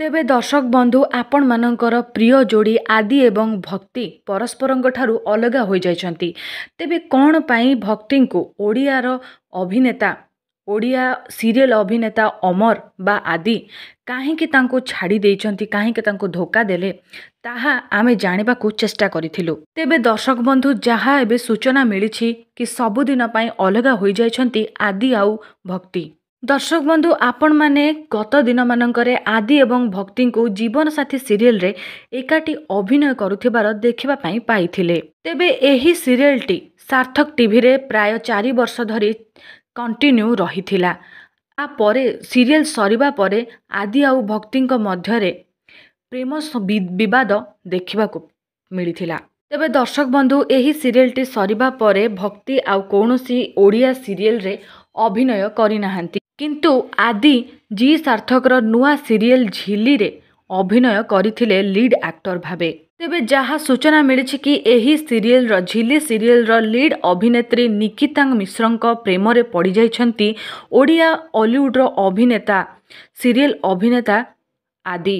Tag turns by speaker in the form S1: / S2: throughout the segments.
S1: ତେବେ ଦର୍ଶକ ବନ୍ଧୁ ଆପଣମାନଙ୍କର ପ୍ରିୟ ଯୋଡ଼ି ଆଦି ଏବଂ ଭକ୍ତି ପରସ୍ପରଙ୍କଠାରୁ ଅଲଗା ହୋଇଯାଇଛନ୍ତି ତେବେ କ'ଣ ପାଇଁ ଭକ୍ତିଙ୍କୁ ଓଡ଼ିଆର ଅଭିନେତା ଓଡ଼ିଆ ସିରିଏଲ୍ ଅଭିନେତା ଅମର ବା ଆଦି କାହିଁକି ତାଙ୍କୁ ଛାଡ଼ି ଦେଇଛନ୍ତି କାହିଁକି ତାଙ୍କୁ ଧୋକା ଦେଲେ ତାହା ଆମେ ଜାଣିବାକୁ ଚେଷ୍ଟା କରିଥିଲୁ ତେବେ ଦର୍ଶକ ବନ୍ଧୁ ଯାହା ଏବେ ସୂଚନା ମିଳିଛି କି ସବୁଦିନ ପାଇଁ ଅଲଗା ହୋଇଯାଇଛନ୍ତି ଆଦି ଆଉ ଭକ୍ତି দর্শক বন্ধু আপন মানে গত দিন মানকর আদি এবং ভক্তি জীবনসাথী সিরিয়ালে একাটি অভিনয় করুবার দেখা পাই তেবে এই সিরিয়ালটি সার্থক টিভিরে প্রায় চারি বর্ষ ধরে কন্টিনিউ রই আপরে সিরিয়াল সরিবা পরে আদি আউ ভক্তি মধ্যে প্রেম বিবাদ দেখা তবে দর্শক বন্ধু এই সিরিয়ালটি সরিবা পরে ভক্তি আউ কৌশি ওড়িয়া ଓଡ଼ିଆ অভিনয় ଅଭିନୟ କରିନାହାନ୍ତି କିନ୍ତୁ ଆଦି ଜି ସାର୍ଥକର ନୂଆ ସିରିଏଲ୍ ଝିଲିରେ ଅଭିନୟ କରିଥିଲେ ଲିଡ୍ ଆକ୍ଟର ଭାବେ ତେବେ ଯାହା ସୂଚନା ମିଳିଛି କି ଏହି ସିରିଏଲ୍ର ଝିଲି ସିରିଏଲ୍ର ଲିଡ୍ ଅଭିନେତ୍ରୀ ନିକିତାଙ୍ଗ ମିଶ୍ରଙ୍କ ପ୍ରେମରେ ପଡ଼ିଯାଇଛନ୍ତି ଓଡ଼ିଆ ଅଲିଉଡ଼ର ଅଭିନେତା ସିରିଏଲ୍ ଅଭିନେତା ଆଦି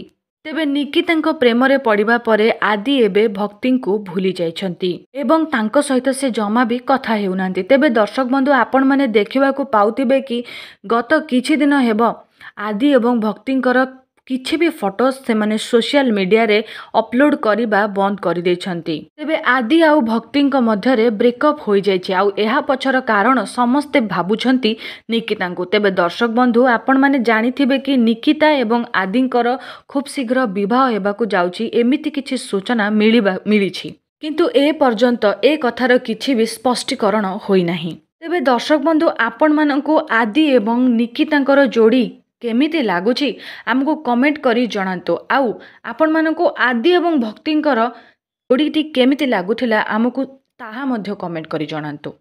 S1: ତେବେ ନିକି ତାଙ୍କ ପ୍ରେମରେ ପଡ଼ିବା ପରେ ଆଦି ଏବେ ଭକ୍ତିଙ୍କୁ ଭୁଲି ଯାଇଛନ୍ତି ଏବଂ ତାଙ୍କ ସହିତ ସେ ଜମା ବି କଥା ହେଉନାହାନ୍ତି ତେବେ ଦର୍ଶକ ବନ୍ଧୁ ଆପଣମାନେ ଦେଖିବାକୁ ପାଉଥିବେ କି ଗତ କିଛି ଦିନ ହେବ ଆଦି ଏବଂ ଭକ୍ତିଙ୍କର କିଛି ବି ଫଟୋ ସେମାନେ ସୋସିଆଲ ମିଡ଼ିଆରେ ଅପଲୋଡ଼ କରିବା ବନ୍ଦ କରିଦେଇଛନ୍ତି ତେବେ ଆଦି ଆଉ ଭକ୍ତିଙ୍କ ମଧ୍ୟରେ ବ୍ରେକଅପ୍ ହୋଇଯାଇଛି ଆଉ ଏହା ପଛର କାରଣ ସମସ୍ତେ ଭାବୁଛନ୍ତି ନିକିତାଙ୍କୁ ତେବେ ଦର୍ଶକ ବନ୍ଧୁ ଆପଣମାନେ ଜାଣିଥିବେ କି ନିକିତା ଏବଂ ଆଦିଙ୍କର ଖୁବ୍ ଶୀଘ୍ର ବିବାହ ହେବାକୁ ଯାଉଛି ଏମିତି କିଛି ସୂଚନା ମିଳିବା ମିଳିଛି କିନ୍ତୁ ଏ ପର୍ଯ୍ୟନ୍ତ ଏ କଥାର କିଛି ବି ସ୍ପଷ୍ଟୀକରଣ ହୋଇନାହିଁ ତେବେ ଦର୍ଶକ ବନ୍ଧୁ ଆପଣମାନଙ୍କୁ ଆଦି ଏବଂ ନିକିତାଙ୍କର ଯୋଡ଼ି କେମିତି ଲାଗୁଛି ଆମକୁ କମେଣ୍ଟ କରି ଜଣାନ୍ତୁ ଆଉ ଆପଣମାନଙ୍କୁ ଆଦି ଏବଂ ଭକ୍ତିଙ୍କର ଯୋଡ଼ିଟି କେମିତି ଲାଗୁଥିଲା ଆମକୁ ତାହା ମଧ୍ୟ କମେଣ୍ଟ କରି ଜଣାନ୍ତୁ